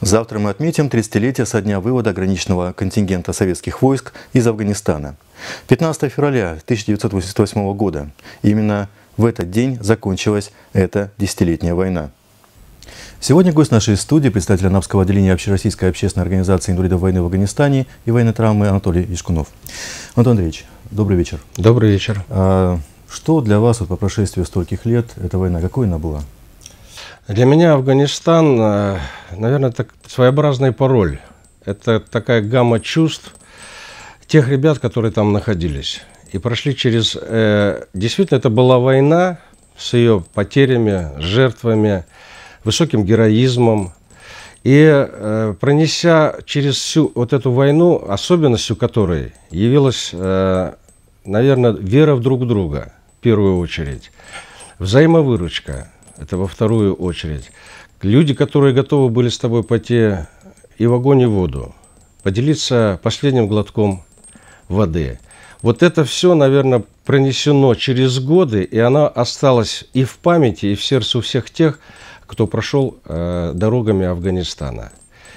Завтра мы отметим 30-летие со дня вывода ограниченного контингента советских войск из Афганистана. 15 февраля 1988 года. Именно в этот день закончилась эта десятилетняя война. Сегодня гость нашей студии, представитель Анапского отделения Общероссийской общественной организации инвалидов войны в Афганистане и военной травмы Анатолий Ишкунов. Антон Андреевич, добрый вечер. Добрый вечер. А, что для вас вот, по прошествии стольких лет эта война, какой она была? Для меня Афганистан, э, наверное, так, своеобразный пароль. Это такая гамма чувств тех ребят, которые там находились. И прошли через... Э, действительно, это была война с ее потерями, жертвами, высоким героизмом. И э, пронеся через всю вот эту войну, особенностью которой явилась, э, наверное, вера в друг друга, в первую очередь, взаимовыручка – это во вторую очередь. Люди, которые готовы были с тобой пойти и в огонь, и в воду, поделиться последним глотком воды. Вот это все, наверное, пронесено через годы, и она осталась и в памяти, и в сердце у всех тех, кто прошел э, дорогами Афганистана.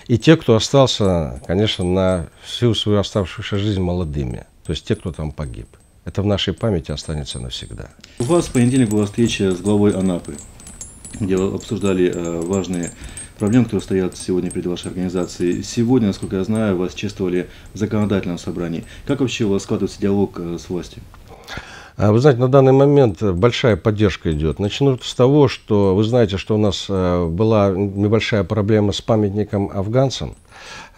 И те, кто остался, конечно, на всю свою оставшуюся жизнь молодыми. То есть те, кто там погиб. Это в нашей памяти останется навсегда. У вас в понедельник была встреча с главой Анапы где обсуждали э, важные проблемы, которые стоят сегодня перед вашей организацией. Сегодня, насколько я знаю, вас чествовали в законодательном собрании. Как вообще у вас складывается диалог э, с властью? А, вы знаете, на данный момент большая поддержка идет. Начну с того, что вы знаете, что у нас э, была небольшая проблема с памятником афганцам.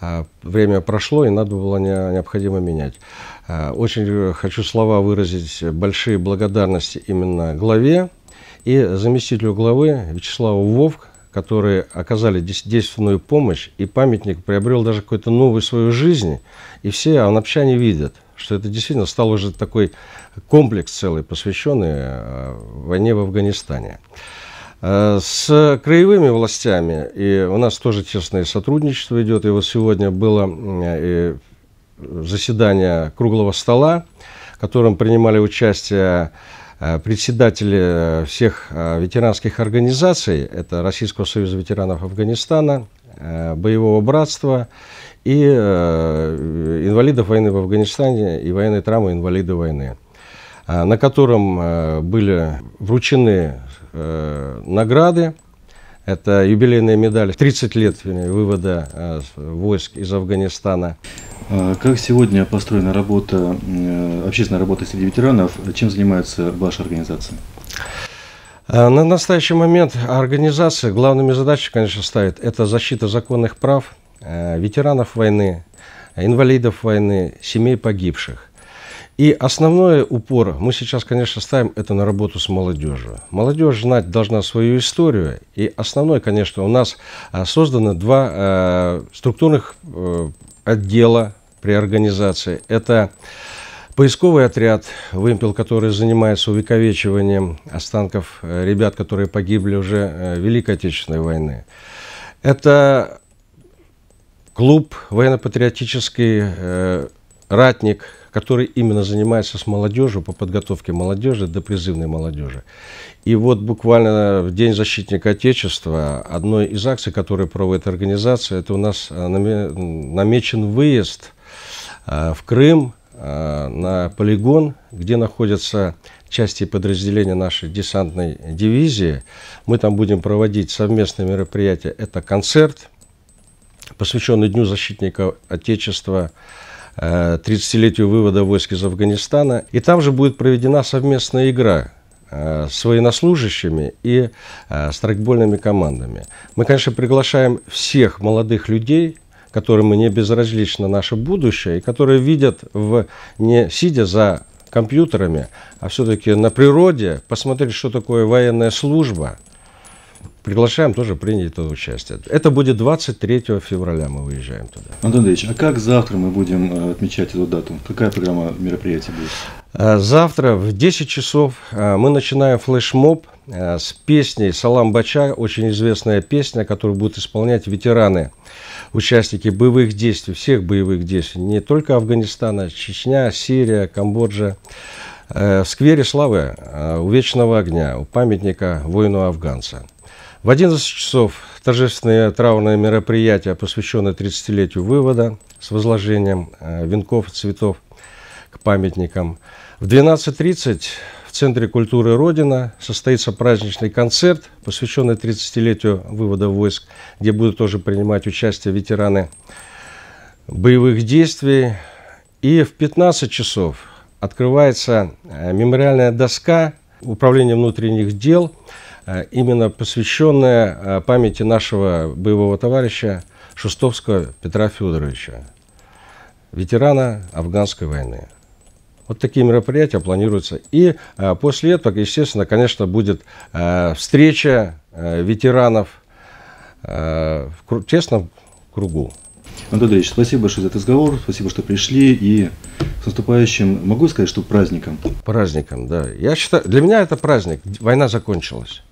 А, время прошло, и надо было необходимо менять. А, очень хочу слова выразить большие благодарности именно главе и заместителю главы Вячеславу Вовк, которые оказали действенную помощь, и памятник приобрел даже какую-то новую свою жизнь, и все анапчане видят, что это действительно стал уже такой комплекс целый, посвященный э, войне в Афганистане. Э, с краевыми властями, и у нас тоже тесное сотрудничество идет, и вот сегодня было заседание круглого стола, в котором принимали участие Э, председатели э, всех э, ветеранских организаций, это Российского союза ветеранов Афганистана, боевого братства и инвалидов войны в Афганистане и военной травмы инвалиды войны, на котором были вручены награды. Это юбилейная медаль 30 лет вывода войск из Афганистана. А как сегодня построена работа, э, общественная работа среди ветеранов? Чем занимается ваша организация? Э, на настоящий момент организация главными задачами, конечно, ставит это защита законных прав э, ветеранов войны, инвалидов войны, семей погибших. И основной упор мы сейчас, конечно, ставим это на работу с молодежью. Молодежь знать должна свою историю. И основной, конечно, у нас создано два э, структурных э, отдела при организации. Это поисковый отряд, вымпел, который занимается увековечиванием останков э, ребят, которые погибли уже в э, Великой Отечественной войны. Это клуб военно-патриотический, э, ратник, который именно занимается с молодежью, по подготовке молодежи до призывной молодежи. И вот буквально в День защитника Отечества одной из акций, которые проводит организация, это у нас э, намечен выезд э, в Крым э, на полигон, где находятся части подразделения нашей десантной дивизии. Мы там будем проводить совместные мероприятия. Это концерт, посвященный Дню защитника Отечества, 30-летию вывода войск из Афганистана. И там же будет проведена совместная игра э, с военнослужащими и э, с командами. Мы, конечно, приглашаем всех молодых людей, которым не безразлично наше будущее, и которые видят в, не сидя за компьютерами, а все-таки на природе, посмотреть, что такое военная служба – Приглашаем тоже принять это участие. Это будет 23 февраля, мы выезжаем туда. Антон Андреевич, а как завтра мы будем э, отмечать эту дату? Какая программа мероприятий будет? Э, завтра в 10 часов э, мы начинаем флешмоб с песней «Салам Бача», очень известная песня, которую будут исполнять ветераны, участники боевых действий, всех боевых действий, не только Афганистана, Чечня, Сирия, Камбоджа. В сквере славы у вечного огня, у памятника воину-афганца – в 11 часов торжественное траурное мероприятие, посвященное 30-летию вывода с возложением э, венков и цветов к памятникам. В 12.30 в Центре культуры «Родина» состоится праздничный концерт, посвященный 30-летию вывода войск, где будут тоже принимать участие ветераны боевых действий. И в 15 часов открывается э, мемориальная доска Управления внутренних дел – Э, именно посвященная э, памяти нашего боевого товарища Шустовского Петра Федоровича, ветерана афганской войны. Вот такие мероприятия планируются. И э, после этого, естественно, конечно, будет встреча ветеранов в кру- тесном кругу. Антон Андреевич, спасибо большое за этот разговор, спасибо, что пришли, и с наступающим, могу сказать, что праздником? Праздником, да. Я считаю, для меня это праздник, война закончилась.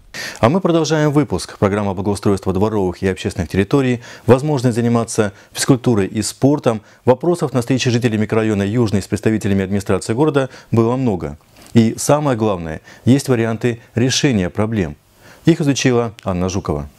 А мы продолжаем выпуск. Программа благоустройства дворовых и общественных территорий, возможность заниматься физкультурой и спортом. Вопросов на встрече жителей микрорайона Южный с представителями администрации города было много. И самое главное, есть варианты решения проблем. Их изучила Анна Жукова.